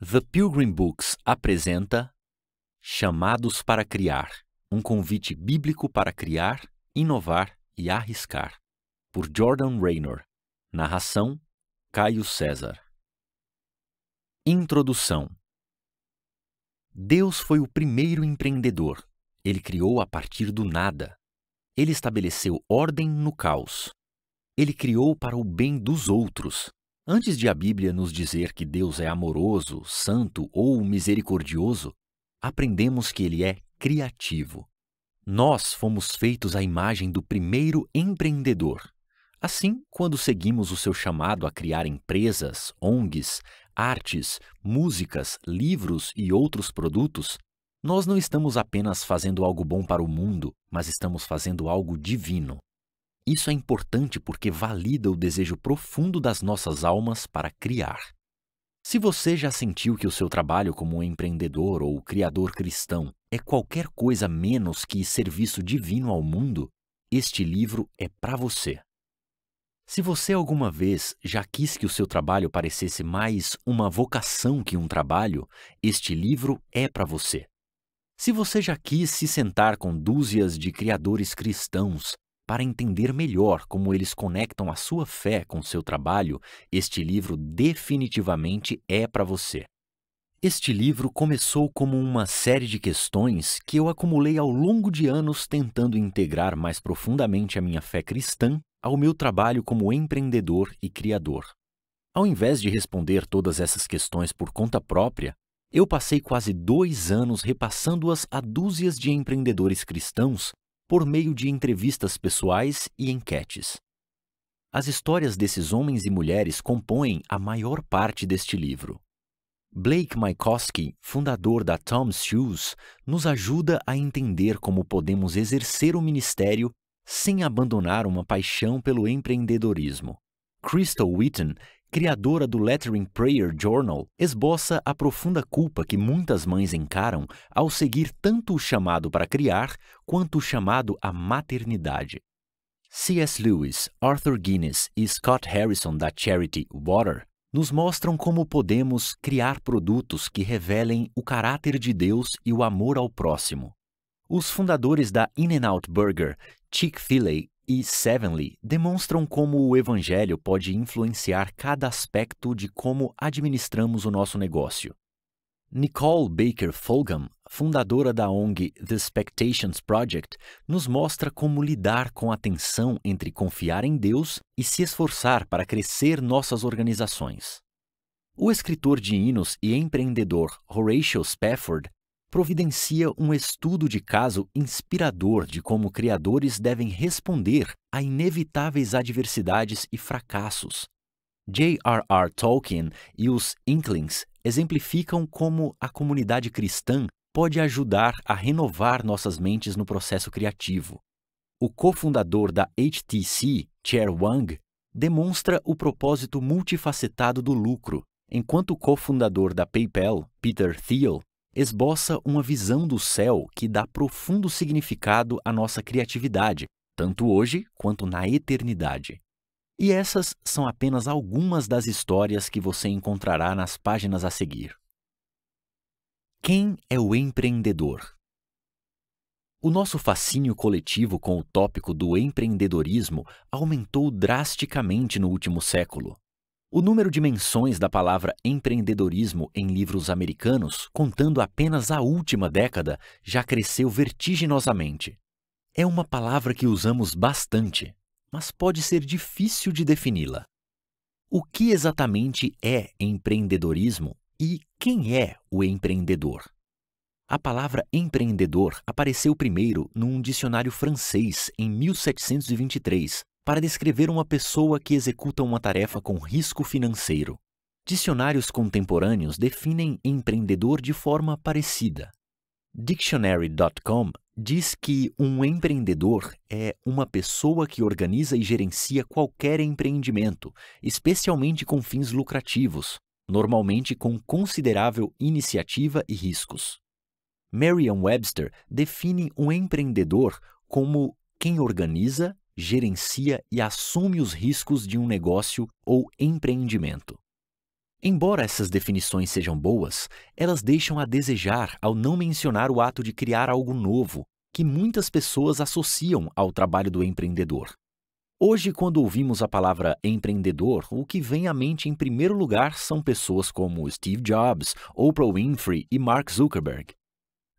The Pilgrim Books apresenta Chamados para Criar um convite bíblico para criar, inovar e arriscar, por Jordan Raynor. Narração: Caio César. Introdução: Deus foi o primeiro empreendedor. Ele criou a partir do nada. Ele estabeleceu ordem no caos. Ele criou para o bem dos outros, Antes de a Bíblia nos dizer que Deus é amoroso, santo ou misericordioso, aprendemos que ele é criativo. Nós fomos feitos à imagem do primeiro empreendedor. Assim, quando seguimos o seu chamado a criar empresas, ONGs, artes, músicas, livros e outros produtos, nós não estamos apenas fazendo algo bom para o mundo, mas estamos fazendo algo divino. Isso é importante porque valida o desejo profundo das nossas almas para criar. Se você já sentiu que o seu trabalho como empreendedor ou criador cristão é qualquer coisa menos que serviço divino ao mundo, este livro é para você. Se você alguma vez já quis que o seu trabalho parecesse mais uma vocação que um trabalho, este livro é para você. Se você já quis se sentar com dúzias de criadores cristãos para entender melhor como eles conectam a sua fé com seu trabalho, este livro definitivamente é para você. Este livro começou como uma série de questões que eu acumulei ao longo de anos tentando integrar mais profundamente a minha fé cristã ao meu trabalho como empreendedor e criador. Ao invés de responder todas essas questões por conta própria, eu passei quase dois anos repassando-as a dúzias de empreendedores cristãos por meio de entrevistas pessoais e enquetes. As histórias desses homens e mulheres compõem a maior parte deste livro. Blake Mykoski, fundador da Tom's Shoes, nos ajuda a entender como podemos exercer o ministério sem abandonar uma paixão pelo empreendedorismo. Crystal Witten criadora do Lettering Prayer Journal, esboça a profunda culpa que muitas mães encaram ao seguir tanto o chamado para criar quanto o chamado à maternidade. C.S. Lewis, Arthur Guinness e Scott Harrison da charity Water nos mostram como podemos criar produtos que revelem o caráter de Deus e o amor ao próximo. Os fundadores da In-N-Out Burger, Chick-fil-A e Sevenly demonstram como o Evangelho pode influenciar cada aspecto de como administramos o nosso negócio. Nicole Baker Fulgham, fundadora da ONG The Spectations Project, nos mostra como lidar com a tensão entre confiar em Deus e se esforçar para crescer nossas organizações. O escritor de hinos e empreendedor Horatio Spafford providencia um estudo de caso inspirador de como criadores devem responder a inevitáveis adversidades e fracassos. J.R.R. Tolkien e os Inklings exemplificam como a comunidade cristã pode ajudar a renovar nossas mentes no processo criativo. O cofundador da HTC, Chair Wang, demonstra o propósito multifacetado do lucro, enquanto o cofundador da PayPal, Peter Thiel, esboça uma visão do céu que dá profundo significado à nossa criatividade, tanto hoje quanto na eternidade. E essas são apenas algumas das histórias que você encontrará nas páginas a seguir. Quem é o empreendedor? O nosso fascínio coletivo com o tópico do empreendedorismo aumentou drasticamente no último século. O número de menções da palavra empreendedorismo em livros americanos, contando apenas a última década, já cresceu vertiginosamente. É uma palavra que usamos bastante, mas pode ser difícil de defini-la. O que exatamente é empreendedorismo e quem é o empreendedor? A palavra empreendedor apareceu primeiro num dicionário francês em 1723, para descrever uma pessoa que executa uma tarefa com risco financeiro. Dicionários contemporâneos definem empreendedor de forma parecida. Dictionary.com diz que um empreendedor é uma pessoa que organiza e gerencia qualquer empreendimento, especialmente com fins lucrativos, normalmente com considerável iniciativa e riscos. Merriam-Webster define um empreendedor como quem organiza gerencia e assume os riscos de um negócio ou empreendimento. Embora essas definições sejam boas, elas deixam a desejar ao não mencionar o ato de criar algo novo, que muitas pessoas associam ao trabalho do empreendedor. Hoje, quando ouvimos a palavra empreendedor, o que vem à mente em primeiro lugar são pessoas como Steve Jobs, Oprah Winfrey e Mark Zuckerberg.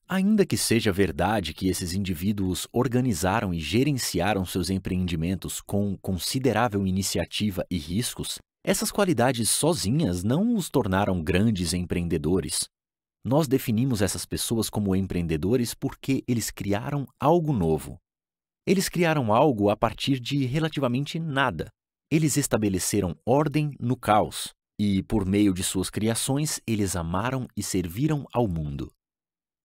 Ainda que seja verdade que esses indivíduos organizaram e gerenciaram seus empreendimentos com considerável iniciativa e riscos, essas qualidades sozinhas não os tornaram grandes empreendedores. Nós definimos essas pessoas como empreendedores porque eles criaram algo novo. Eles criaram algo a partir de relativamente nada. Eles estabeleceram ordem no caos e, por meio de suas criações, eles amaram e serviram ao mundo.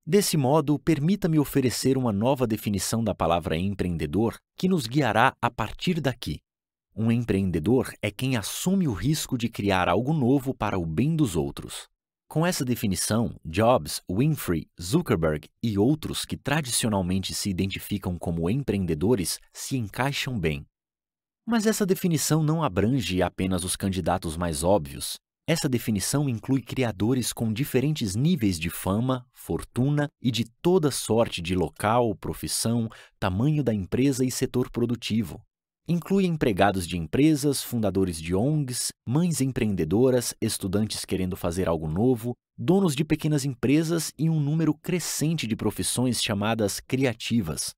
Desse modo, permita-me oferecer uma nova definição da palavra empreendedor que nos guiará a partir daqui. Um empreendedor é quem assume o risco de criar algo novo para o bem dos outros. Com essa definição, Jobs, Winfrey, Zuckerberg e outros que tradicionalmente se identificam como empreendedores se encaixam bem. Mas essa definição não abrange apenas os candidatos mais óbvios, essa definição inclui criadores com diferentes níveis de fama, fortuna e de toda sorte de local, profissão, tamanho da empresa e setor produtivo. Inclui empregados de empresas, fundadores de ONGs, mães empreendedoras, estudantes querendo fazer algo novo, donos de pequenas empresas e um número crescente de profissões chamadas criativas,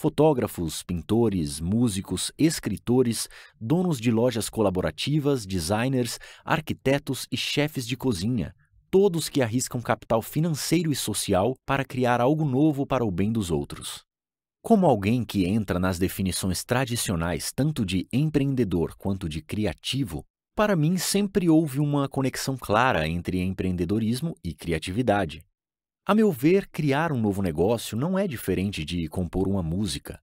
fotógrafos, pintores, músicos, escritores, donos de lojas colaborativas, designers, arquitetos e chefes de cozinha, todos que arriscam capital financeiro e social para criar algo novo para o bem dos outros. Como alguém que entra nas definições tradicionais tanto de empreendedor quanto de criativo, para mim sempre houve uma conexão clara entre empreendedorismo e criatividade. A meu ver, criar um novo negócio não é diferente de compor uma música.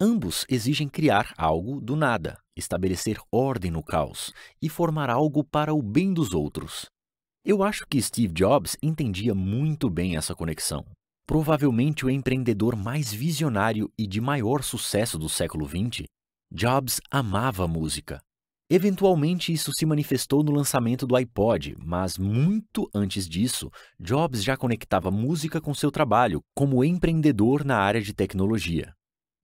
Ambos exigem criar algo do nada, estabelecer ordem no caos e formar algo para o bem dos outros. Eu acho que Steve Jobs entendia muito bem essa conexão. Provavelmente o empreendedor mais visionário e de maior sucesso do século XX, Jobs amava música. Eventualmente, isso se manifestou no lançamento do iPod, mas muito antes disso, Jobs já conectava música com seu trabalho como empreendedor na área de tecnologia.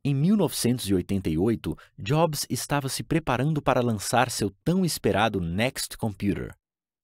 Em 1988, Jobs estava se preparando para lançar seu tão esperado Next Computer.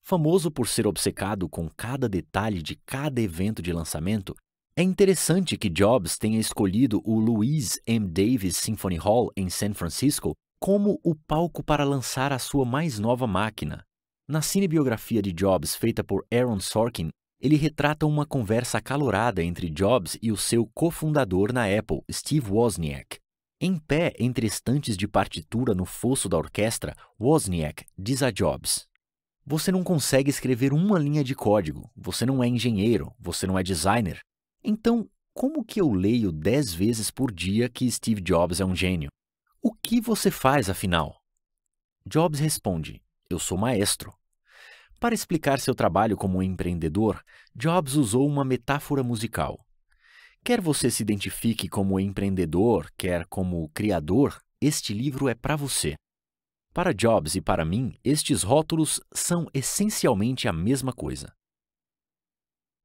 Famoso por ser obcecado com cada detalhe de cada evento de lançamento, é interessante que Jobs tenha escolhido o Louise M. Davis Symphony Hall em San Francisco como o palco para lançar a sua mais nova máquina. Na cinebiografia de Jobs, feita por Aaron Sorkin, ele retrata uma conversa acalorada entre Jobs e o seu cofundador na Apple, Steve Wozniak. Em pé entre estantes de partitura no fosso da orquestra, Wozniak diz a Jobs: Você não consegue escrever uma linha de código, você não é engenheiro, você não é designer. Então, como que eu leio dez vezes por dia que Steve Jobs é um gênio? O que você faz, afinal? Jobs responde: Eu sou maestro. Para explicar seu trabalho como empreendedor, Jobs usou uma metáfora musical. Quer você se identifique como empreendedor, quer como criador, este livro é para você. Para Jobs e para mim, estes rótulos são essencialmente a mesma coisa.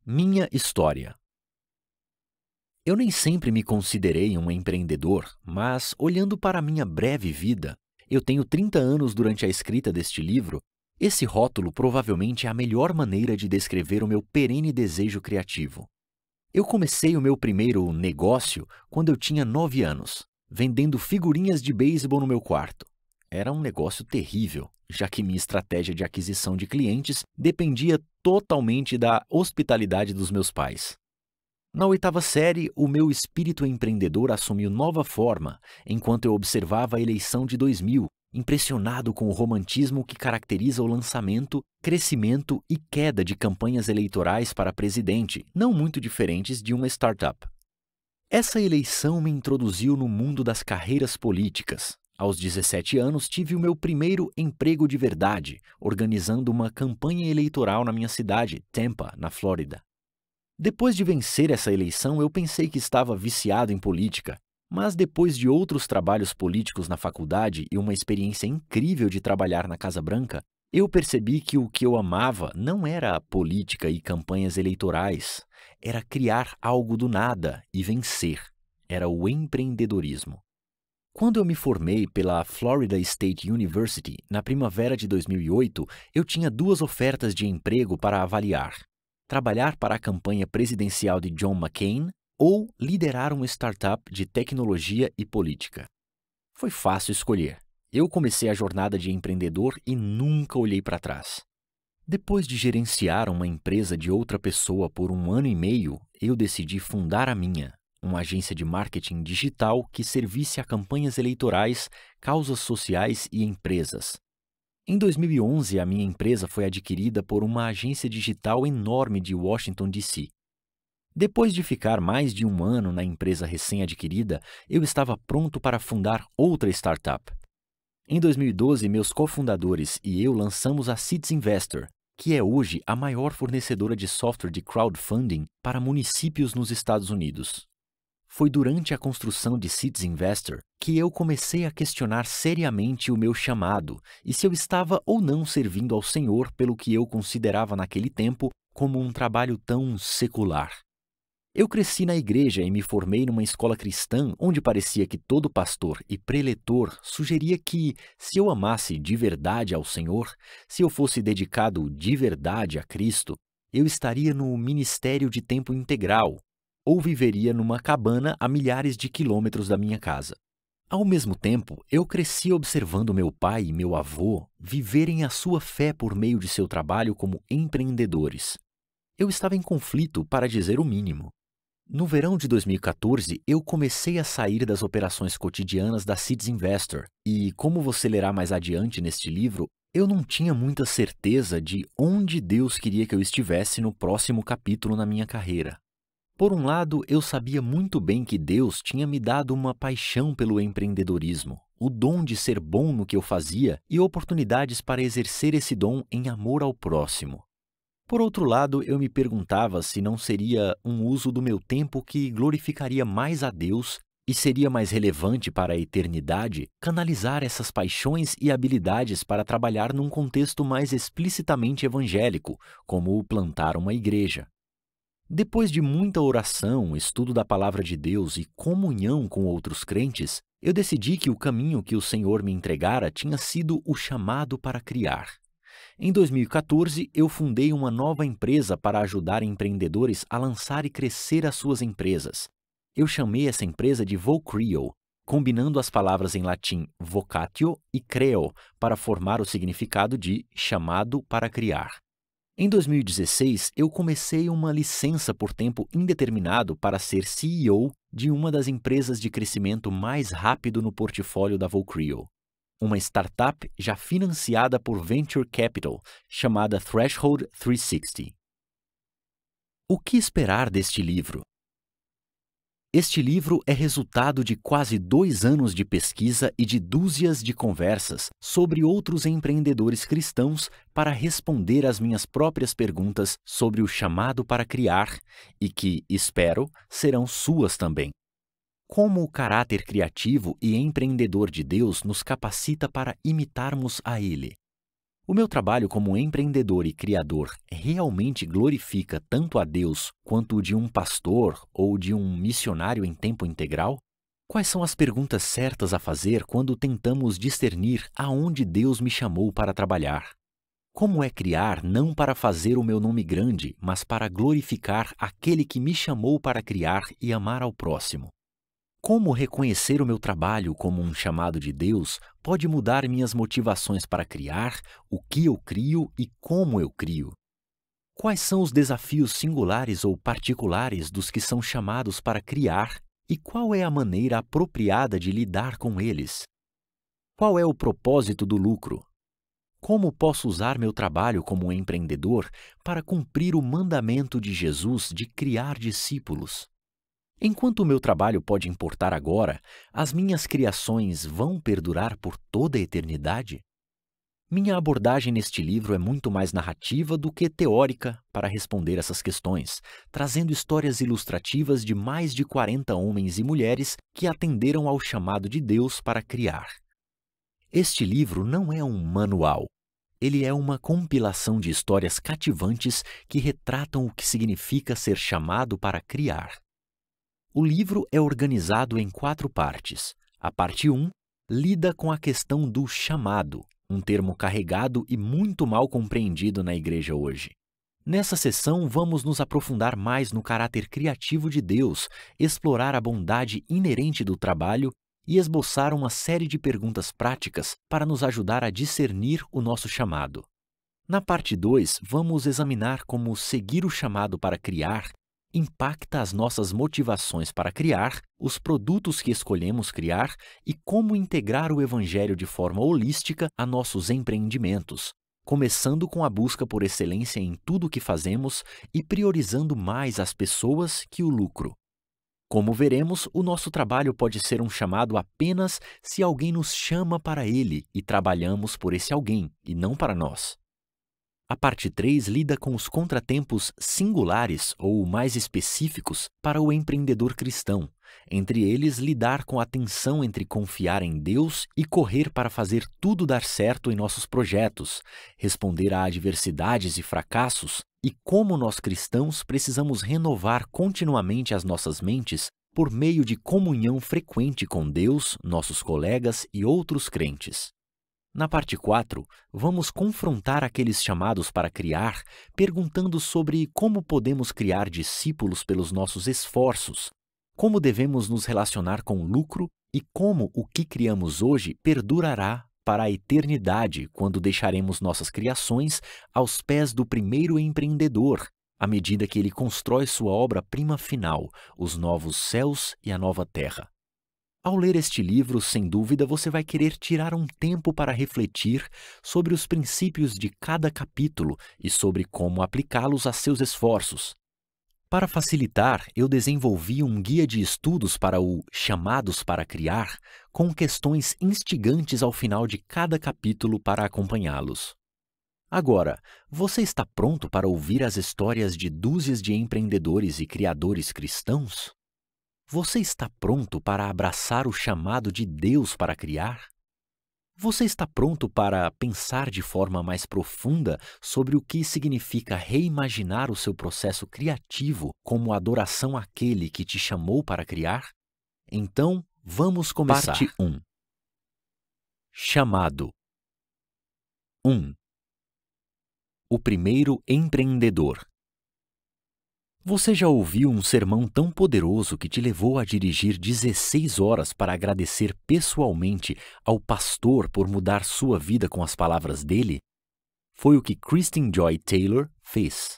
Minha história eu nem sempre me considerei um empreendedor, mas olhando para minha breve vida, eu tenho 30 anos durante a escrita deste livro, esse rótulo provavelmente é a melhor maneira de descrever o meu perene desejo criativo. Eu comecei o meu primeiro negócio quando eu tinha 9 anos, vendendo figurinhas de beisebol no meu quarto. Era um negócio terrível, já que minha estratégia de aquisição de clientes dependia totalmente da hospitalidade dos meus pais. Na oitava série, o meu espírito empreendedor assumiu nova forma enquanto eu observava a eleição de 2000, impressionado com o romantismo que caracteriza o lançamento, crescimento e queda de campanhas eleitorais para presidente, não muito diferentes de uma startup. Essa eleição me introduziu no mundo das carreiras políticas. Aos 17 anos, tive o meu primeiro emprego de verdade, organizando uma campanha eleitoral na minha cidade, Tampa, na Flórida. Depois de vencer essa eleição, eu pensei que estava viciado em política, mas depois de outros trabalhos políticos na faculdade e uma experiência incrível de trabalhar na Casa Branca, eu percebi que o que eu amava não era a política e campanhas eleitorais, era criar algo do nada e vencer. Era o empreendedorismo. Quando eu me formei pela Florida State University na primavera de 2008, eu tinha duas ofertas de emprego para avaliar trabalhar para a campanha presidencial de John McCain ou liderar uma startup de tecnologia e política. Foi fácil escolher. Eu comecei a jornada de empreendedor e nunca olhei para trás. Depois de gerenciar uma empresa de outra pessoa por um ano e meio, eu decidi fundar a minha, uma agência de marketing digital que servisse a campanhas eleitorais, causas sociais e empresas, em 2011, a minha empresa foi adquirida por uma agência digital enorme de Washington, D.C. Depois de ficar mais de um ano na empresa recém-adquirida, eu estava pronto para fundar outra startup. Em 2012, meus cofundadores e eu lançamos a Cities Investor, que é hoje a maior fornecedora de software de crowdfunding para municípios nos Estados Unidos. Foi durante a construção de Seeds Investor que eu comecei a questionar seriamente o meu chamado e se eu estava ou não servindo ao Senhor pelo que eu considerava naquele tempo como um trabalho tão secular. Eu cresci na igreja e me formei numa escola cristã onde parecia que todo pastor e preletor sugeria que, se eu amasse de verdade ao Senhor, se eu fosse dedicado de verdade a Cristo, eu estaria no ministério de tempo integral, ou viveria numa cabana a milhares de quilômetros da minha casa. Ao mesmo tempo, eu cresci observando meu pai e meu avô viverem a sua fé por meio de seu trabalho como empreendedores. Eu estava em conflito, para dizer o mínimo. No verão de 2014, eu comecei a sair das operações cotidianas da Seeds Investor, e, como você lerá mais adiante neste livro, eu não tinha muita certeza de onde Deus queria que eu estivesse no próximo capítulo na minha carreira. Por um lado, eu sabia muito bem que Deus tinha me dado uma paixão pelo empreendedorismo, o dom de ser bom no que eu fazia e oportunidades para exercer esse dom em amor ao próximo. Por outro lado, eu me perguntava se não seria um uso do meu tempo que glorificaria mais a Deus e seria mais relevante para a eternidade canalizar essas paixões e habilidades para trabalhar num contexto mais explicitamente evangélico, como o plantar uma igreja. Depois de muita oração, estudo da palavra de Deus e comunhão com outros crentes, eu decidi que o caminho que o Senhor me entregara tinha sido o chamado para criar. Em 2014, eu fundei uma nova empresa para ajudar empreendedores a lançar e crescer as suas empresas. Eu chamei essa empresa de Vocreo, combinando as palavras em latim vocatio e creo para formar o significado de chamado para criar. Em 2016, eu comecei uma licença por tempo indeterminado para ser CEO de uma das empresas de crescimento mais rápido no portfólio da Volcreo, uma startup já financiada por venture capital chamada Threshold 360. O que esperar deste livro? Este livro é resultado de quase dois anos de pesquisa e de dúzias de conversas sobre outros empreendedores cristãos para responder às minhas próprias perguntas sobre o chamado para criar e que, espero, serão suas também. Como o caráter criativo e empreendedor de Deus nos capacita para imitarmos a Ele, o meu trabalho como empreendedor e criador realmente glorifica tanto a Deus quanto o de um pastor ou de um missionário em tempo integral? Quais são as perguntas certas a fazer quando tentamos discernir aonde Deus me chamou para trabalhar? Como é criar não para fazer o meu nome grande, mas para glorificar aquele que me chamou para criar e amar ao próximo? Como reconhecer o meu trabalho como um chamado de Deus pode mudar minhas motivações para criar, o que eu crio e como eu crio? Quais são os desafios singulares ou particulares dos que são chamados para criar e qual é a maneira apropriada de lidar com eles? Qual é o propósito do lucro? Como posso usar meu trabalho como empreendedor para cumprir o mandamento de Jesus de criar discípulos? Enquanto o meu trabalho pode importar agora, as minhas criações vão perdurar por toda a eternidade? Minha abordagem neste livro é muito mais narrativa do que teórica para responder essas questões, trazendo histórias ilustrativas de mais de 40 homens e mulheres que atenderam ao chamado de Deus para criar. Este livro não é um manual. Ele é uma compilação de histórias cativantes que retratam o que significa ser chamado para criar. O livro é organizado em quatro partes. A parte 1 um, lida com a questão do chamado, um termo carregado e muito mal compreendido na igreja hoje. Nessa sessão, vamos nos aprofundar mais no caráter criativo de Deus, explorar a bondade inerente do trabalho e esboçar uma série de perguntas práticas para nos ajudar a discernir o nosso chamado. Na parte 2, vamos examinar como seguir o chamado para criar impacta as nossas motivações para criar, os produtos que escolhemos criar e como integrar o Evangelho de forma holística a nossos empreendimentos, começando com a busca por excelência em tudo o que fazemos e priorizando mais as pessoas que o lucro. Como veremos, o nosso trabalho pode ser um chamado apenas se alguém nos chama para ele e trabalhamos por esse alguém e não para nós. A parte 3 lida com os contratempos singulares ou mais específicos para o empreendedor cristão, entre eles lidar com a tensão entre confiar em Deus e correr para fazer tudo dar certo em nossos projetos, responder a adversidades e fracassos e como nós cristãos precisamos renovar continuamente as nossas mentes por meio de comunhão frequente com Deus, nossos colegas e outros crentes. Na parte 4, vamos confrontar aqueles chamados para criar, perguntando sobre como podemos criar discípulos pelos nossos esforços, como devemos nos relacionar com o lucro e como o que criamos hoje perdurará para a eternidade quando deixaremos nossas criações aos pés do primeiro empreendedor, à medida que ele constrói sua obra-prima final, os novos céus e a nova terra. Ao ler este livro, sem dúvida, você vai querer tirar um tempo para refletir sobre os princípios de cada capítulo e sobre como aplicá-los a seus esforços. Para facilitar, eu desenvolvi um guia de estudos para o Chamados para Criar, com questões instigantes ao final de cada capítulo para acompanhá-los. Agora, você está pronto para ouvir as histórias de dúzias de empreendedores e criadores cristãos? Você está pronto para abraçar o chamado de Deus para criar? Você está pronto para pensar de forma mais profunda sobre o que significa reimaginar o seu processo criativo como adoração àquele que te chamou para criar? Então, vamos começar. Parte 1 Chamado 1 O primeiro empreendedor você já ouviu um sermão tão poderoso que te levou a dirigir 16 horas para agradecer pessoalmente ao pastor por mudar sua vida com as palavras dele? Foi o que Christine Joy Taylor fez.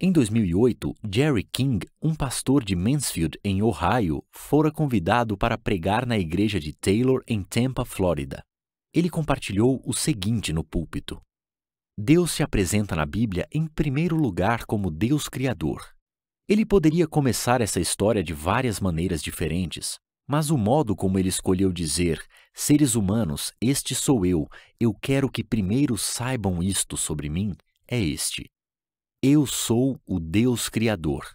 Em 2008, Jerry King, um pastor de Mansfield, em Ohio, fora convidado para pregar na igreja de Taylor em Tampa, Flórida. Ele compartilhou o seguinte no púlpito: Deus se apresenta na Bíblia em primeiro lugar como Deus Criador. Ele poderia começar essa história de várias maneiras diferentes, mas o modo como ele escolheu dizer: Seres humanos, este sou eu, eu quero que primeiro saibam isto sobre mim, é este: Eu sou o Deus Criador.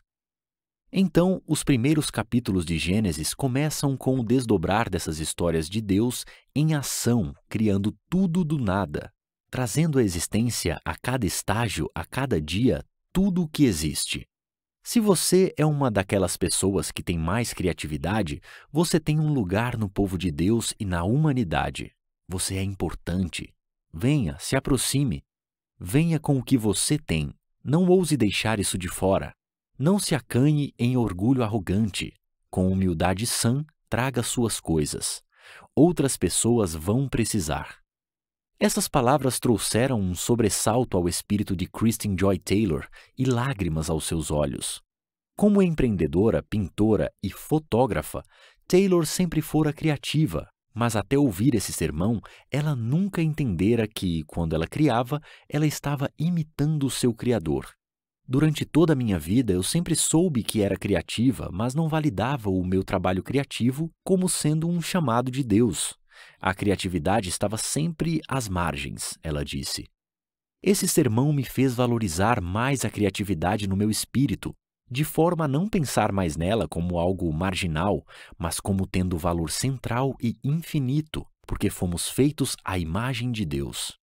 Então, os primeiros capítulos de Gênesis começam com o desdobrar dessas histórias de Deus em ação, criando tudo do nada, trazendo à existência, a cada estágio, a cada dia, tudo o que existe. Se você é uma daquelas pessoas que tem mais criatividade, você tem um lugar no povo de Deus e na humanidade. Você é importante. Venha, se aproxime. Venha com o que você tem. Não ouse deixar isso de fora. Não se acanhe em orgulho arrogante. Com humildade sã, traga suas coisas. Outras pessoas vão precisar. Essas palavras trouxeram um sobressalto ao espírito de Kristen Joy Taylor e lágrimas aos seus olhos. Como empreendedora, pintora e fotógrafa, Taylor sempre fora criativa, mas até ouvir esse sermão, ela nunca entendera que, quando ela criava, ela estava imitando o seu criador. Durante toda a minha vida, eu sempre soube que era criativa, mas não validava o meu trabalho criativo como sendo um chamado de Deus, a criatividade estava sempre às margens, ela disse. Esse sermão me fez valorizar mais a criatividade no meu espírito, de forma a não pensar mais nela como algo marginal, mas como tendo valor central e infinito, porque fomos feitos à imagem de Deus.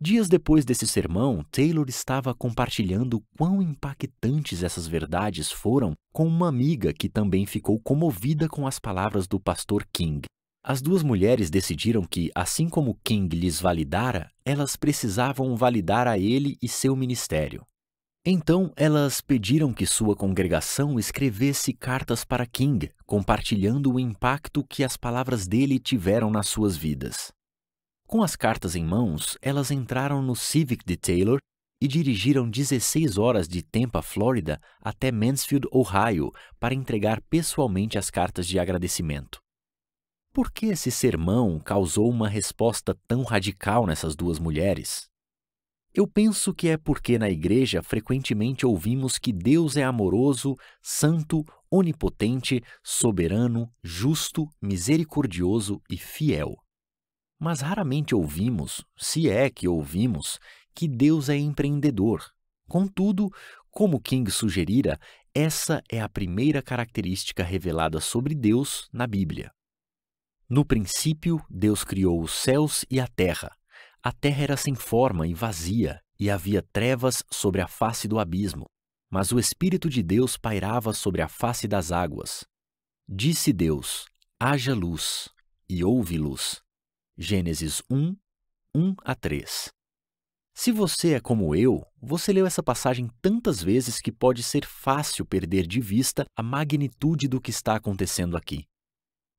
Dias depois desse sermão, Taylor estava compartilhando quão impactantes essas verdades foram com uma amiga que também ficou comovida com as palavras do pastor King. As duas mulheres decidiram que, assim como King lhes validara, elas precisavam validar a ele e seu ministério. Então elas pediram que sua congregação escrevesse cartas para King, compartilhando o impacto que as palavras dele tiveram nas suas vidas. Com as cartas em mãos, elas entraram no Civic de Taylor e dirigiram 16 horas de Tampa, Flórida, até Mansfield, Ohio, para entregar pessoalmente as cartas de agradecimento. Por que esse sermão causou uma resposta tão radical nessas duas mulheres? Eu penso que é porque na igreja frequentemente ouvimos que Deus é amoroso, santo, onipotente, soberano, justo, misericordioso e fiel. Mas raramente ouvimos, se é que ouvimos, que Deus é empreendedor. Contudo, como King sugerira, essa é a primeira característica revelada sobre Deus na Bíblia. No princípio, Deus criou os céus e a terra. A terra era sem forma e vazia, e havia trevas sobre a face do abismo. Mas o Espírito de Deus pairava sobre a face das águas. Disse Deus: Haja luz, e houve luz. Gênesis 1, 1 a 3. Se você é como eu, você leu essa passagem tantas vezes que pode ser fácil perder de vista a magnitude do que está acontecendo aqui.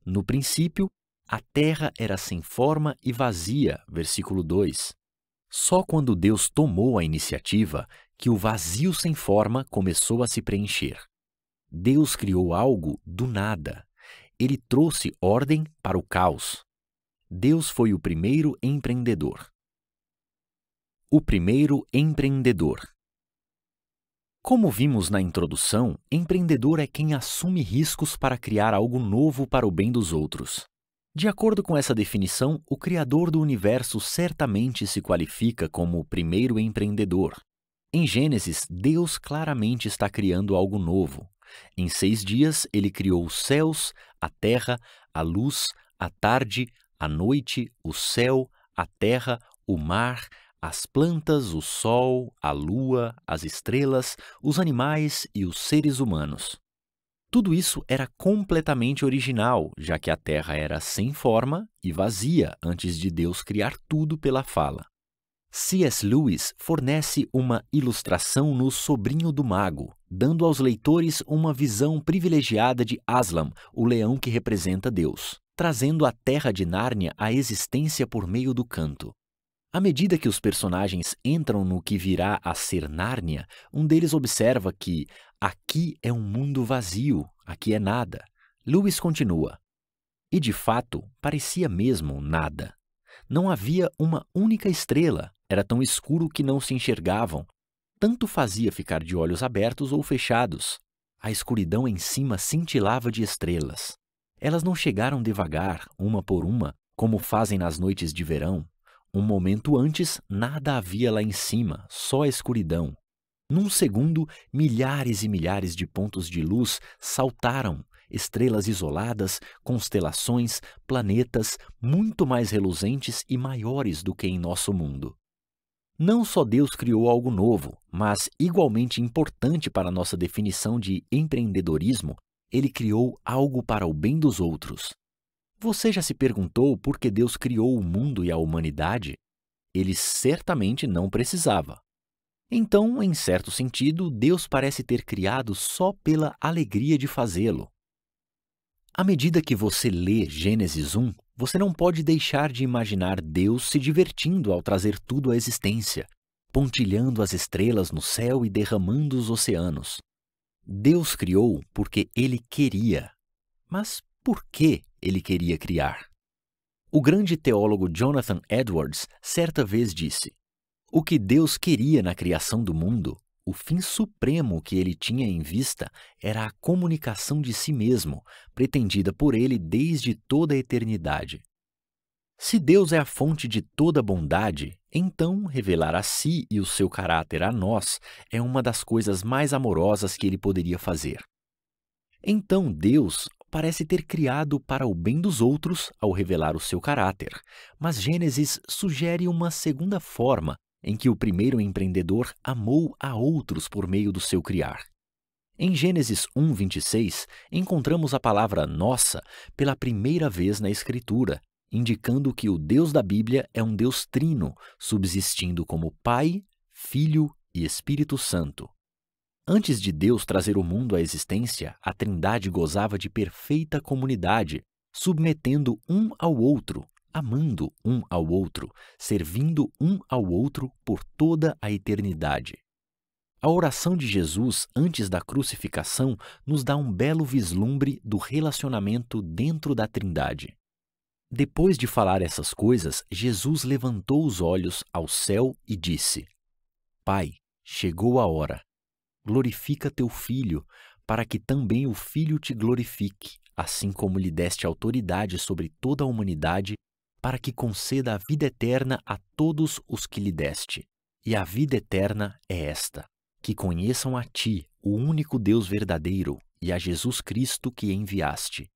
No princípio, a terra era sem forma e vazia, versículo 2. Só quando Deus tomou a iniciativa que o vazio sem forma começou a se preencher. Deus criou algo do nada. Ele trouxe ordem para o caos. Deus foi o primeiro empreendedor. O primeiro empreendedor. Como vimos na introdução, empreendedor é quem assume riscos para criar algo novo para o bem dos outros. De acordo com essa definição, o Criador do universo certamente se qualifica como o primeiro empreendedor. Em Gênesis, Deus claramente está criando algo novo. Em seis dias, ele criou os céus, a terra, a luz, a tarde, a noite, o céu, a terra, o mar, as plantas, o sol, a lua, as estrelas, os animais e os seres humanos. Tudo isso era completamente original, já que a terra era sem forma e vazia antes de Deus criar tudo pela fala. C.S. Lewis fornece uma ilustração no Sobrinho do Mago, dando aos leitores uma visão privilegiada de Aslam, o leão que representa Deus, trazendo a terra de Nárnia à existência por meio do canto. À medida que os personagens entram no que virá a ser Nárnia, um deles observa que, Aqui é um mundo vazio, aqui é nada. Lewis continua. E de fato, parecia mesmo nada. Não havia uma única estrela, era tão escuro que não se enxergavam. Tanto fazia ficar de olhos abertos ou fechados. A escuridão em cima cintilava de estrelas. Elas não chegaram devagar, uma por uma, como fazem nas noites de verão. Um momento antes, nada havia lá em cima, só a escuridão. Num segundo, milhares e milhares de pontos de luz saltaram estrelas isoladas, constelações, planetas muito mais reluzentes e maiores do que em nosso mundo. Não só Deus criou algo novo, mas igualmente importante para nossa definição de empreendedorismo, ele criou algo para o bem dos outros. Você já se perguntou por que Deus criou o mundo e a humanidade? Ele certamente não precisava. Então, em certo sentido, Deus parece ter criado só pela alegria de fazê-lo. À medida que você lê Gênesis 1, você não pode deixar de imaginar Deus se divertindo ao trazer tudo à existência, pontilhando as estrelas no céu e derramando os oceanos. Deus criou porque ele queria. Mas por que ele queria criar? O grande teólogo Jonathan Edwards certa vez disse: o que Deus queria na criação do mundo, o fim supremo que ele tinha em vista, era a comunicação de si mesmo, pretendida por ele desde toda a eternidade. Se Deus é a fonte de toda bondade, então revelar a si e o seu caráter a nós é uma das coisas mais amorosas que ele poderia fazer. Então Deus parece ter criado para o bem dos outros ao revelar o seu caráter, mas Gênesis sugere uma segunda forma em que o primeiro empreendedor amou a outros por meio do seu criar. Em Gênesis 1:26, encontramos a palavra nossa pela primeira vez na escritura, indicando que o Deus da Bíblia é um Deus trino, subsistindo como Pai, Filho e Espírito Santo. Antes de Deus trazer o mundo à existência, a Trindade gozava de perfeita comunidade, submetendo um ao outro, amando um ao outro, servindo um ao outro por toda a eternidade. A oração de Jesus antes da crucificação nos dá um belo vislumbre do relacionamento dentro da Trindade. Depois de falar essas coisas, Jesus levantou os olhos ao céu e disse: Pai, chegou a hora. Glorifica teu filho, para que também o filho te glorifique, assim como lhe deste autoridade sobre toda a humanidade, para que conceda a vida eterna a todos os que lhe deste. E a vida eterna é esta: que conheçam a ti, o único Deus verdadeiro, e a Jesus Cristo que enviaste.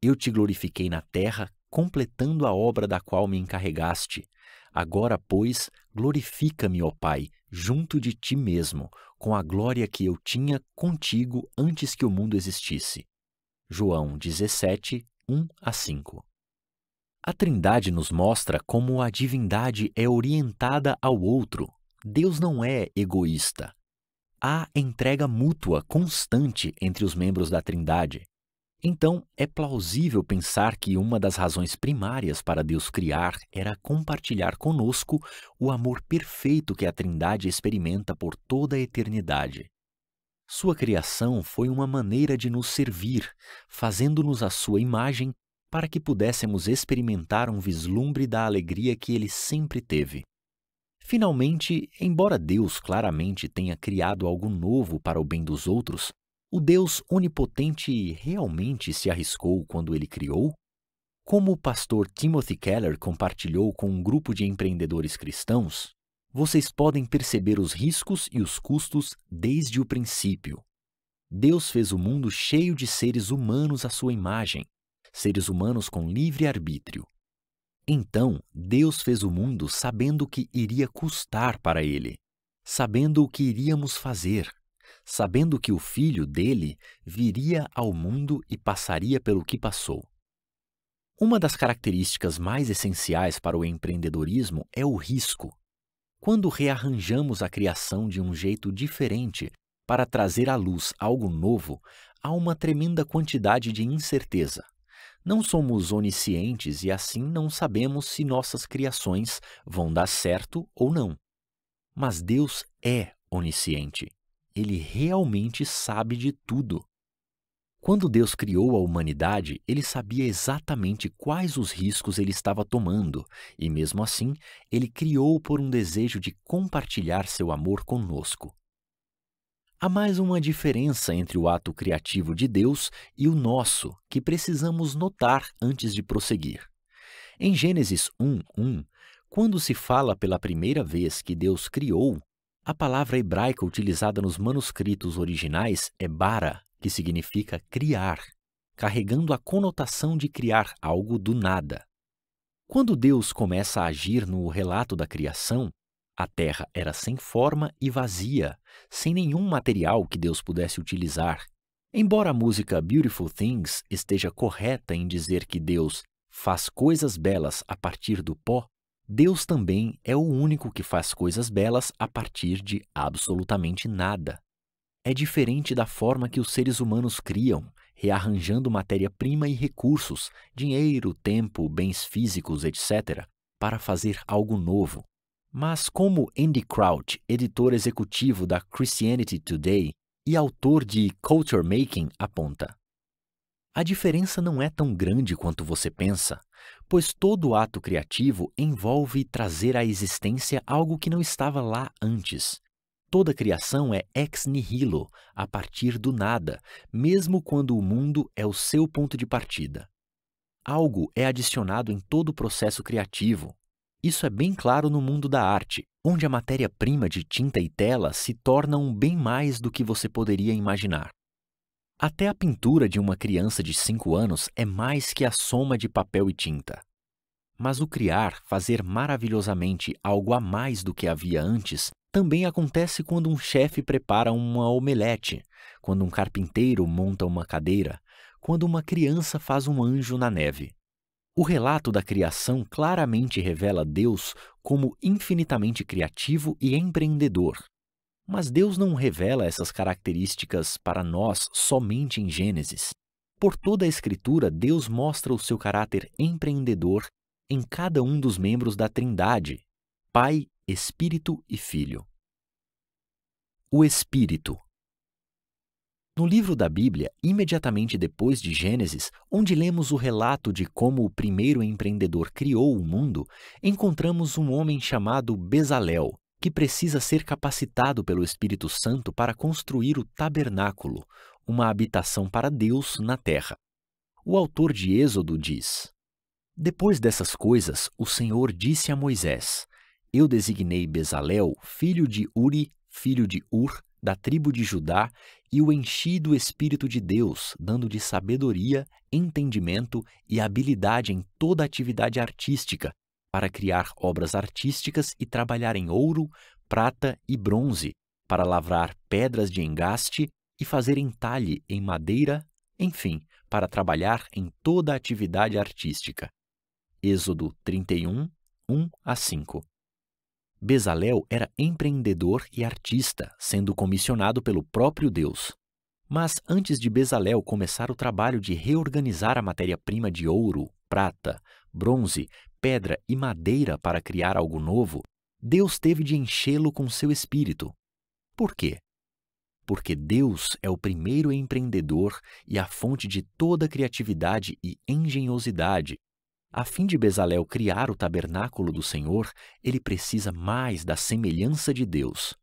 Eu te glorifiquei na terra, completando a obra da qual me encarregaste. Agora, pois, glorifica-me, ó Pai, junto de ti mesmo, com a glória que eu tinha contigo antes que o mundo existisse. João 17, 1 a 5 a Trindade nos mostra como a divindade é orientada ao outro. Deus não é egoísta. Há entrega mútua constante entre os membros da Trindade. Então, é plausível pensar que uma das razões primárias para Deus criar era compartilhar conosco o amor perfeito que a Trindade experimenta por toda a eternidade. Sua criação foi uma maneira de nos servir, fazendo-nos a sua imagem para que pudéssemos experimentar um vislumbre da alegria que ele sempre teve. Finalmente, embora Deus claramente tenha criado algo novo para o bem dos outros, o Deus onipotente realmente se arriscou quando ele criou? Como o pastor Timothy Keller compartilhou com um grupo de empreendedores cristãos, vocês podem perceber os riscos e os custos desde o princípio. Deus fez o mundo cheio de seres humanos à sua imagem, seres humanos com livre arbítrio. Então, Deus fez o mundo sabendo o que iria custar para ele, sabendo o que iríamos fazer, sabendo que o filho dele viria ao mundo e passaria pelo que passou. Uma das características mais essenciais para o empreendedorismo é o risco. Quando rearranjamos a criação de um jeito diferente para trazer à luz algo novo, há uma tremenda quantidade de incerteza. Não somos oniscientes e assim não sabemos se nossas criações vão dar certo ou não. Mas Deus é onisciente. Ele realmente sabe de tudo. Quando Deus criou a humanidade, ele sabia exatamente quais os riscos ele estava tomando, e mesmo assim, ele criou por um desejo de compartilhar seu amor conosco. Há mais uma diferença entre o ato criativo de Deus e o nosso que precisamos notar antes de prosseguir. Em Gênesis 1:1, quando se fala pela primeira vez que Deus criou, a palavra hebraica utilizada nos manuscritos originais é bara, que significa criar, carregando a conotação de criar algo do nada. Quando Deus começa a agir no relato da criação, a terra era sem forma e vazia, sem nenhum material que Deus pudesse utilizar. Embora a música Beautiful Things esteja correta em dizer que Deus faz coisas belas a partir do pó, Deus também é o único que faz coisas belas a partir de absolutamente nada. É diferente da forma que os seres humanos criam, rearranjando matéria-prima e recursos, dinheiro, tempo, bens físicos, etc., para fazer algo novo. Mas, como Andy Crouch, editor executivo da Christianity Today e autor de Culture Making, aponta, a diferença não é tão grande quanto você pensa, pois todo ato criativo envolve trazer à existência algo que não estava lá antes. Toda criação é ex nihilo, a partir do nada, mesmo quando o mundo é o seu ponto de partida. Algo é adicionado em todo o processo criativo, isso é bem claro no mundo da arte, onde a matéria-prima de tinta e tela se torna um bem mais do que você poderia imaginar. Até a pintura de uma criança de 5 anos é mais que a soma de papel e tinta. Mas o criar, fazer maravilhosamente algo a mais do que havia antes, também acontece quando um chefe prepara uma omelete, quando um carpinteiro monta uma cadeira, quando uma criança faz um anjo na neve. O relato da criação claramente revela Deus como infinitamente criativo e empreendedor. Mas Deus não revela essas características para nós somente em Gênesis. Por toda a Escritura, Deus mostra o seu caráter empreendedor em cada um dos membros da Trindade: Pai, Espírito e Filho. O Espírito no livro da Bíblia, imediatamente depois de Gênesis, onde lemos o relato de como o primeiro empreendedor criou o mundo, encontramos um homem chamado Bezalel, que precisa ser capacitado pelo Espírito Santo para construir o tabernáculo, uma habitação para Deus na terra. O autor de Êxodo diz: Depois dessas coisas, o Senhor disse a Moisés: Eu designei Bezalel, filho de Uri, filho de Ur, da tribo de Judá, e o enchi do Espírito de Deus, dando-lhe sabedoria, entendimento e habilidade em toda atividade artística, para criar obras artísticas e trabalhar em ouro, prata e bronze, para lavrar pedras de engaste e fazer entalhe em madeira, enfim, para trabalhar em toda atividade artística. Êxodo 31, 1 a 5 Bezalel era empreendedor e artista, sendo comissionado pelo próprio Deus. Mas antes de Bezalel começar o trabalho de reorganizar a matéria-prima de ouro, prata, bronze, pedra e madeira para criar algo novo, Deus teve de enchê-lo com seu espírito. Por quê? Porque Deus é o primeiro empreendedor e a fonte de toda criatividade e engenhosidade, a fim de Bezalel criar o tabernáculo do Senhor, ele precisa mais da semelhança de Deus.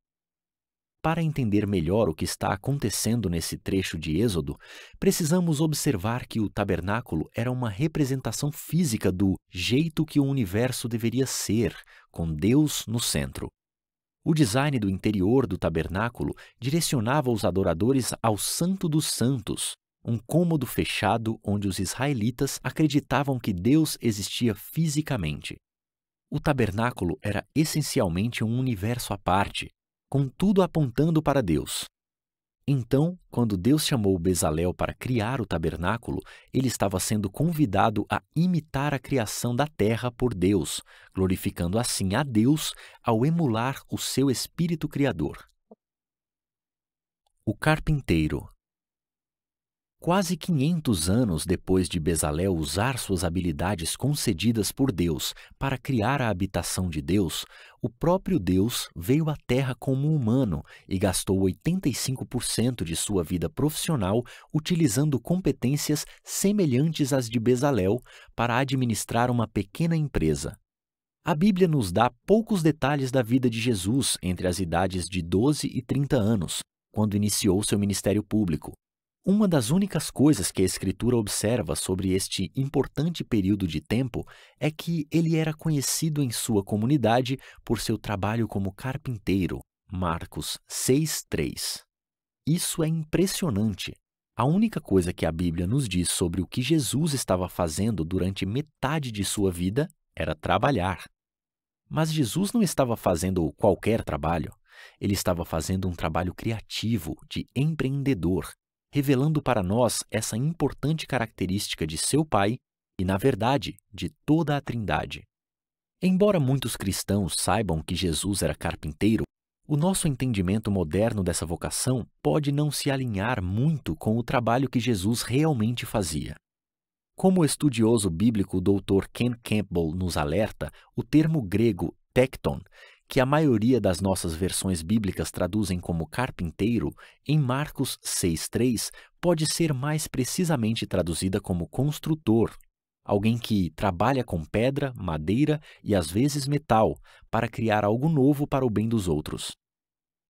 Para entender melhor o que está acontecendo nesse trecho de Êxodo, precisamos observar que o tabernáculo era uma representação física do jeito que o universo deveria ser, com Deus no centro. O design do interior do tabernáculo direcionava os adoradores ao Santo dos Santos, um cômodo fechado onde os israelitas acreditavam que Deus existia fisicamente. O tabernáculo era essencialmente um universo à parte, com tudo apontando para Deus. Então, quando Deus chamou Bezalel para criar o tabernáculo, ele estava sendo convidado a imitar a criação da terra por Deus, glorificando assim a Deus ao emular o seu espírito criador. O carpinteiro Quase 500 anos depois de Bezalel usar suas habilidades concedidas por Deus para criar a habitação de Deus, o próprio Deus veio à Terra como humano e gastou 85% de sua vida profissional utilizando competências semelhantes às de Bezalel para administrar uma pequena empresa. A Bíblia nos dá poucos detalhes da vida de Jesus entre as idades de 12 e 30 anos, quando iniciou seu ministério público. Uma das únicas coisas que a Escritura observa sobre este importante período de tempo é que ele era conhecido em sua comunidade por seu trabalho como carpinteiro. Marcos 6:3. Isso é impressionante. A única coisa que a Bíblia nos diz sobre o que Jesus estava fazendo durante metade de sua vida era trabalhar. Mas Jesus não estava fazendo qualquer trabalho. Ele estava fazendo um trabalho criativo, de empreendedor, revelando para nós essa importante característica de seu Pai e, na verdade, de toda a Trindade. Embora muitos cristãos saibam que Jesus era carpinteiro, o nosso entendimento moderno dessa vocação pode não se alinhar muito com o trabalho que Jesus realmente fazia. Como o estudioso bíblico Dr. Ken Campbell nos alerta, o termo grego tecton que a maioria das nossas versões bíblicas traduzem como carpinteiro, em Marcos 6,3 pode ser mais precisamente traduzida como construtor, alguém que trabalha com pedra, madeira e às vezes metal para criar algo novo para o bem dos outros.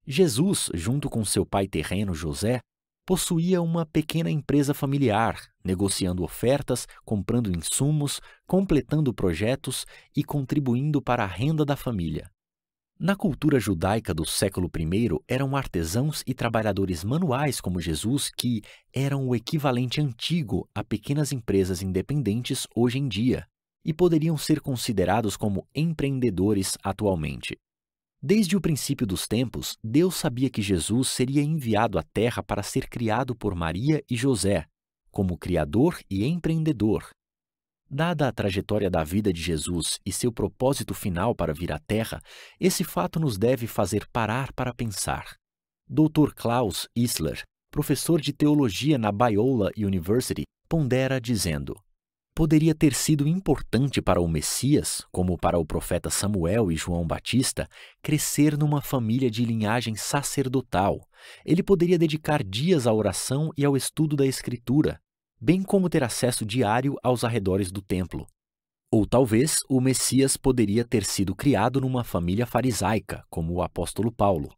Jesus, junto com seu pai terreno José, possuía uma pequena empresa familiar, negociando ofertas, comprando insumos, completando projetos e contribuindo para a renda da família. Na cultura judaica do século I, eram artesãos e trabalhadores manuais como Jesus que eram o equivalente antigo a pequenas empresas independentes hoje em dia e poderiam ser considerados como empreendedores atualmente. Desde o princípio dos tempos, Deus sabia que Jesus seria enviado à Terra para ser criado por Maria e José, como criador e empreendedor, Dada a trajetória da vida de Jesus e seu propósito final para vir à Terra, esse fato nos deve fazer parar para pensar. Dr. Klaus Isler, professor de teologia na Biola University, pondera dizendo: Poderia ter sido importante para o Messias, como para o profeta Samuel e João Batista, crescer numa família de linhagem sacerdotal. Ele poderia dedicar dias à oração e ao estudo da Escritura, bem como ter acesso diário aos arredores do templo. Ou talvez o Messias poderia ter sido criado numa família farisaica, como o apóstolo Paulo.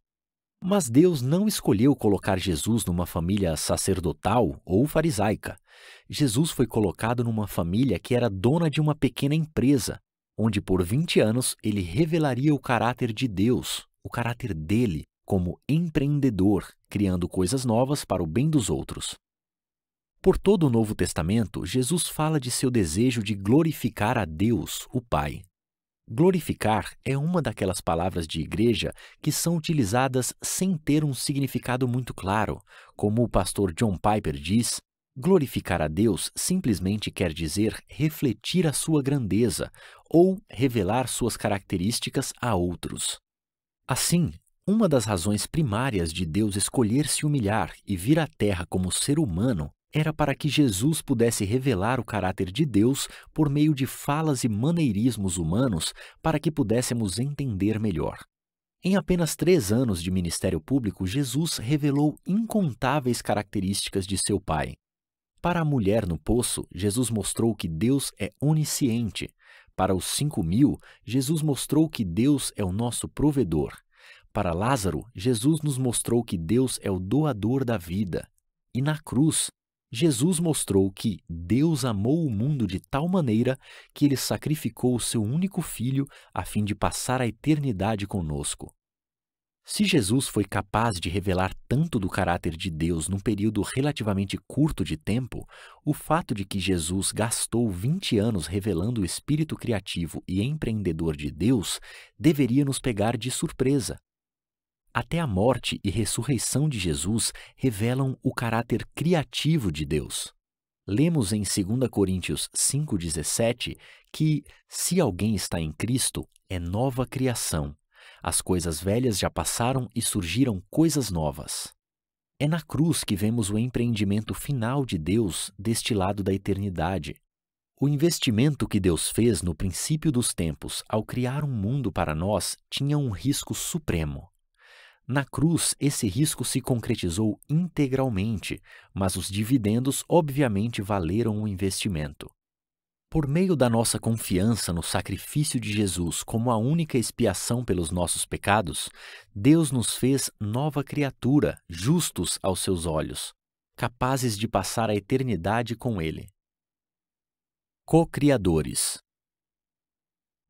Mas Deus não escolheu colocar Jesus numa família sacerdotal ou farisaica. Jesus foi colocado numa família que era dona de uma pequena empresa, onde por 20 anos ele revelaria o caráter de Deus, o caráter dele, como empreendedor, criando coisas novas para o bem dos outros. Por todo o Novo Testamento, Jesus fala de seu desejo de glorificar a Deus, o Pai. Glorificar é uma daquelas palavras de igreja que são utilizadas sem ter um significado muito claro. Como o pastor John Piper diz, glorificar a Deus simplesmente quer dizer refletir a sua grandeza ou revelar suas características a outros. Assim, uma das razões primárias de Deus escolher se humilhar e vir à Terra como ser humano era para que Jesus pudesse revelar o caráter de Deus por meio de falas e maneirismos humanos para que pudéssemos entender melhor. Em apenas três anos de ministério público, Jesus revelou incontáveis características de seu Pai. Para a mulher no poço, Jesus mostrou que Deus é onisciente. Para os cinco mil, Jesus mostrou que Deus é o nosso provedor. Para Lázaro, Jesus nos mostrou que Deus é o doador da vida. E na cruz, Jesus mostrou que Deus amou o mundo de tal maneira que ele sacrificou o seu único filho a fim de passar a eternidade conosco. Se Jesus foi capaz de revelar tanto do caráter de Deus num período relativamente curto de tempo, o fato de que Jesus gastou 20 anos revelando o espírito criativo e empreendedor de Deus deveria nos pegar de surpresa. Até a morte e ressurreição de Jesus revelam o caráter criativo de Deus. Lemos em 2 Coríntios 5,17 que, se alguém está em Cristo, é nova criação. As coisas velhas já passaram e surgiram coisas novas. É na cruz que vemos o empreendimento final de Deus deste lado da eternidade. O investimento que Deus fez no princípio dos tempos ao criar um mundo para nós tinha um risco supremo. Na cruz, esse risco se concretizou integralmente, mas os dividendos obviamente valeram o investimento. Por meio da nossa confiança no sacrifício de Jesus como a única expiação pelos nossos pecados, Deus nos fez nova criatura, justos aos seus olhos, capazes de passar a eternidade com Ele. Co-criadores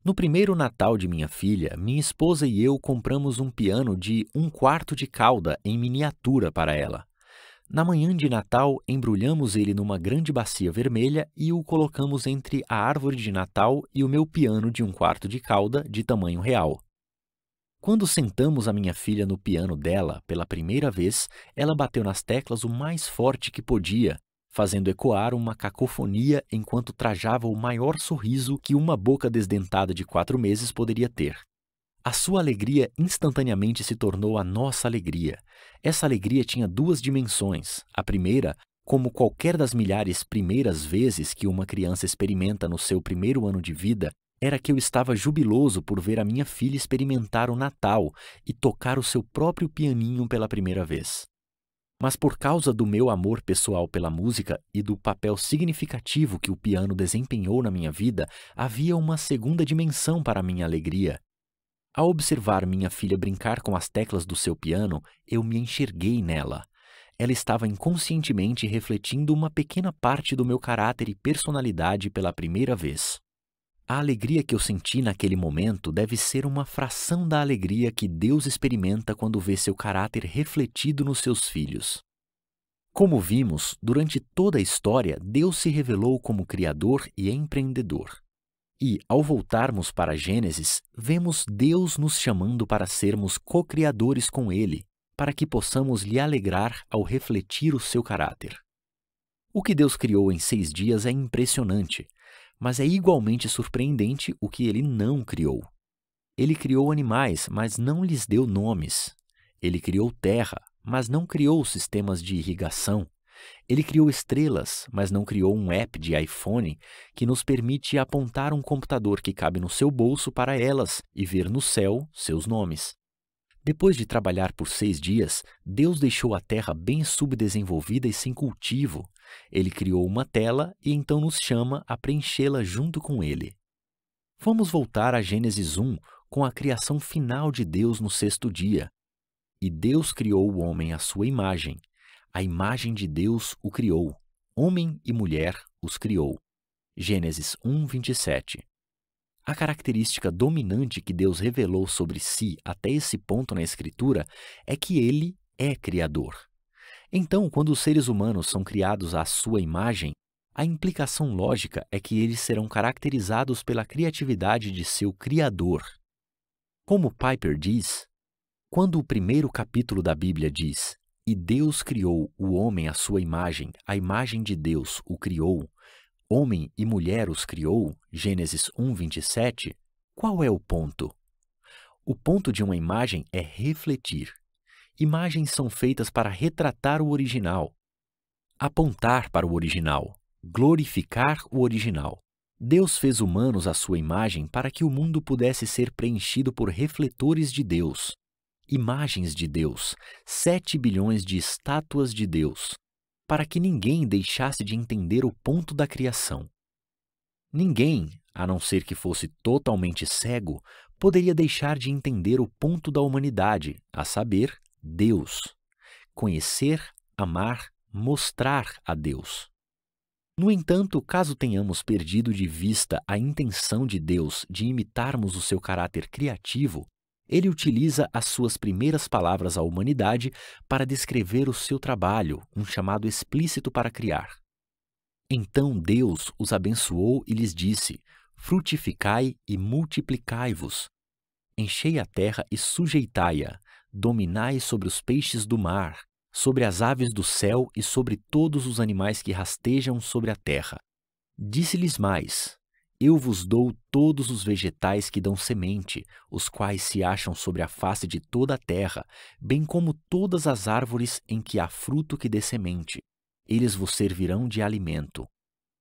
no primeiro Natal de minha filha, minha esposa e eu compramos um piano de um quarto de cauda em miniatura para ela. Na manhã de Natal, embrulhamos ele numa grande bacia vermelha e o colocamos entre a árvore de Natal e o meu piano de um quarto de cauda de tamanho real. Quando sentamos a minha filha no piano dela pela primeira vez, ela bateu nas teclas o mais forte que podia fazendo ecoar uma cacofonia enquanto trajava o maior sorriso que uma boca desdentada de quatro meses poderia ter. A sua alegria instantaneamente se tornou a nossa alegria. Essa alegria tinha duas dimensões. A primeira, como qualquer das milhares primeiras vezes que uma criança experimenta no seu primeiro ano de vida, era que eu estava jubiloso por ver a minha filha experimentar o Natal e tocar o seu próprio pianinho pela primeira vez mas por causa do meu amor pessoal pela música e do papel significativo que o piano desempenhou na minha vida, havia uma segunda dimensão para minha alegria. Ao observar minha filha brincar com as teclas do seu piano, eu me enxerguei nela. Ela estava inconscientemente refletindo uma pequena parte do meu caráter e personalidade pela primeira vez. A alegria que eu senti naquele momento deve ser uma fração da alegria que Deus experimenta quando vê seu caráter refletido nos seus filhos. Como vimos, durante toda a história, Deus se revelou como criador e empreendedor. E, ao voltarmos para Gênesis, vemos Deus nos chamando para sermos co-criadores com Ele, para que possamos lhe alegrar ao refletir o seu caráter. O que Deus criou em seis dias é impressionante, mas é igualmente surpreendente o que ele não criou. Ele criou animais, mas não lhes deu nomes. Ele criou terra, mas não criou sistemas de irrigação. Ele criou estrelas, mas não criou um app de iPhone que nos permite apontar um computador que cabe no seu bolso para elas e ver no céu seus nomes. Depois de trabalhar por seis dias, Deus deixou a terra bem subdesenvolvida e sem cultivo, ele criou uma tela e então nos chama a preenchê-la junto com ele. Vamos voltar a Gênesis 1 com a criação final de Deus no sexto dia. E Deus criou o homem à sua imagem. A imagem de Deus o criou. Homem e mulher os criou. Gênesis 1, 27. A característica dominante que Deus revelou sobre si até esse ponto na Escritura é que ele é Criador. Então, quando os seres humanos são criados à sua imagem, a implicação lógica é que eles serão caracterizados pela criatividade de seu Criador. Como Piper diz, quando o primeiro capítulo da Bíblia diz: E Deus criou o homem à sua imagem, a imagem de Deus o criou, homem e mulher os criou, Gênesis 1:27, qual é o ponto? O ponto de uma imagem é refletir. Imagens são feitas para retratar o original, apontar para o original, glorificar o original. Deus fez humanos à sua imagem para que o mundo pudesse ser preenchido por refletores de Deus, imagens de Deus, sete bilhões de estátuas de Deus, para que ninguém deixasse de entender o ponto da criação. Ninguém, a não ser que fosse totalmente cego, poderia deixar de entender o ponto da humanidade, a saber, Deus. Conhecer, amar, mostrar a Deus. No entanto, caso tenhamos perdido de vista a intenção de Deus de imitarmos o seu caráter criativo, ele utiliza as suas primeiras palavras à humanidade para descrever o seu trabalho, um chamado explícito para criar. Então Deus os abençoou e lhes disse: Frutificai e multiplicai-vos. Enchei a terra e sujeitai-a, Dominai sobre os peixes do mar, sobre as aves do céu e sobre todos os animais que rastejam sobre a terra. Disse-lhes mais: Eu vos dou todos os vegetais que dão semente, os quais se acham sobre a face de toda a terra, bem como todas as árvores em que há fruto que dê semente. Eles vos servirão de alimento.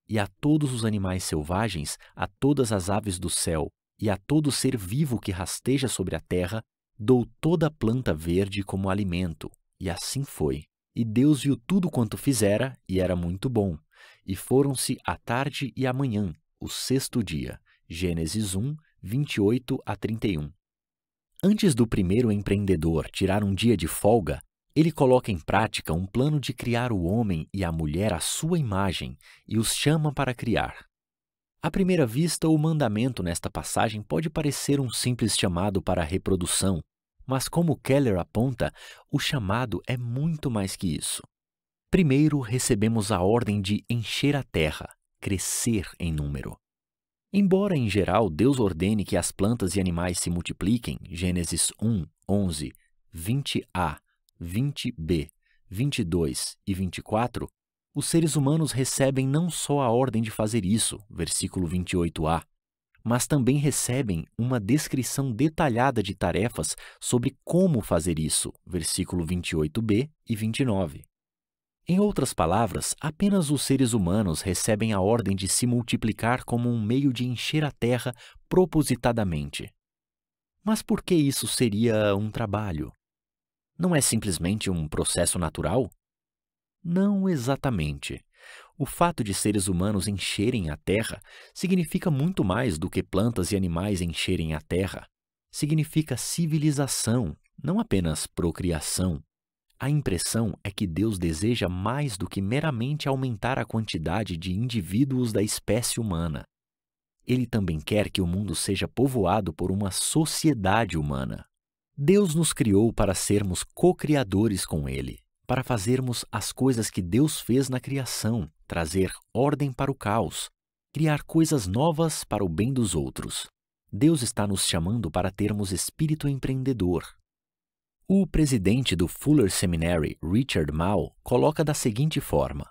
E a todos os animais selvagens, a todas as aves do céu, e a todo ser vivo que rasteja sobre a terra, Dou toda a planta verde como alimento. E assim foi. E Deus viu tudo quanto fizera, e era muito bom. E foram-se a tarde e a manhã, o sexto dia. Gênesis 1, 28 a 31. Antes do primeiro empreendedor tirar um dia de folga, ele coloca em prática um plano de criar o homem e a mulher à sua imagem e os chama para criar. À primeira vista, o mandamento nesta passagem pode parecer um simples chamado para a reprodução, mas, como Keller aponta, o chamado é muito mais que isso. Primeiro, recebemos a ordem de encher a terra, crescer em número. Embora, em geral, Deus ordene que as plantas e animais se multipliquem, Gênesis 1, 11, 20a, 20b, 22 e 24, os seres humanos recebem não só a ordem de fazer isso, versículo 28a, mas também recebem uma descrição detalhada de tarefas sobre como fazer isso, versículo 28b e 29. Em outras palavras, apenas os seres humanos recebem a ordem de se multiplicar como um meio de encher a terra propositadamente. Mas por que isso seria um trabalho? Não é simplesmente um processo natural? Não exatamente. O fato de seres humanos encherem a Terra significa muito mais do que plantas e animais encherem a Terra. Significa civilização, não apenas procriação. A impressão é que Deus deseja mais do que meramente aumentar a quantidade de indivíduos da espécie humana. Ele também quer que o mundo seja povoado por uma sociedade humana. Deus nos criou para sermos co-criadores com Ele, para fazermos as coisas que Deus fez na criação, trazer ordem para o caos, criar coisas novas para o bem dos outros. Deus está nos chamando para termos espírito empreendedor. O presidente do Fuller Seminary, Richard Mao, coloca da seguinte forma: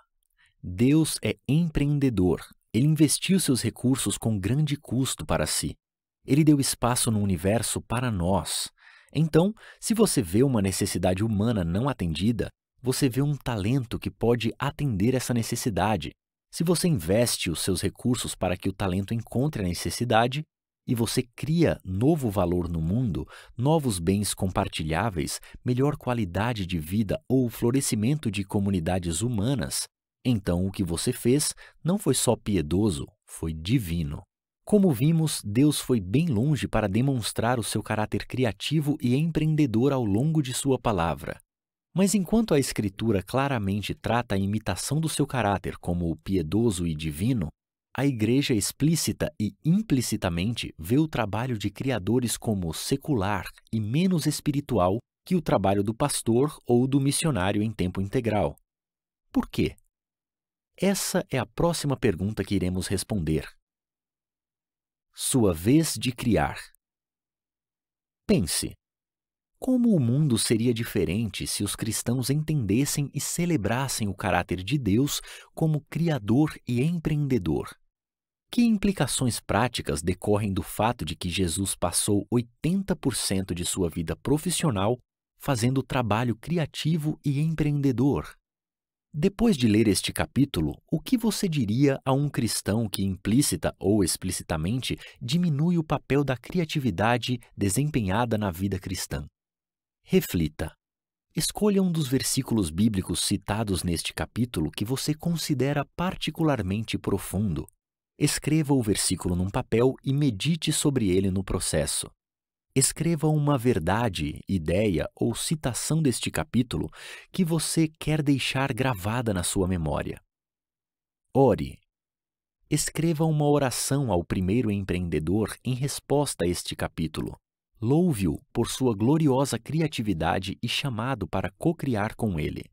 Deus é empreendedor. Ele investiu seus recursos com grande custo para si. Ele deu espaço no universo para nós. Então, se você vê uma necessidade humana não atendida, você vê um talento que pode atender essa necessidade. Se você investe os seus recursos para que o talento encontre a necessidade e você cria novo valor no mundo, novos bens compartilháveis, melhor qualidade de vida ou florescimento de comunidades humanas, então o que você fez não foi só piedoso, foi divino. Como vimos, Deus foi bem longe para demonstrar o seu caráter criativo e empreendedor ao longo de sua palavra. Mas enquanto a Escritura claramente trata a imitação do seu caráter como o piedoso e divino, a Igreja explícita e implicitamente vê o trabalho de criadores como secular e menos espiritual que o trabalho do pastor ou do missionário em tempo integral. Por quê? Essa é a próxima pergunta que iremos responder. Sua vez de criar. Pense: como o mundo seria diferente se os cristãos entendessem e celebrassem o caráter de Deus como Criador e empreendedor? Que implicações práticas decorrem do fato de que Jesus passou 80% de sua vida profissional fazendo trabalho criativo e empreendedor? Depois de ler este capítulo, o que você diria a um cristão que implícita ou explicitamente diminui o papel da criatividade desempenhada na vida cristã? Reflita. Escolha um dos versículos bíblicos citados neste capítulo que você considera particularmente profundo. Escreva o versículo num papel e medite sobre ele no processo. Escreva uma verdade, ideia ou citação deste capítulo que você quer deixar gravada na sua memória. Ore. Escreva uma oração ao primeiro empreendedor em resposta a este capítulo. Louve-o por sua gloriosa criatividade e chamado para co-criar com ele.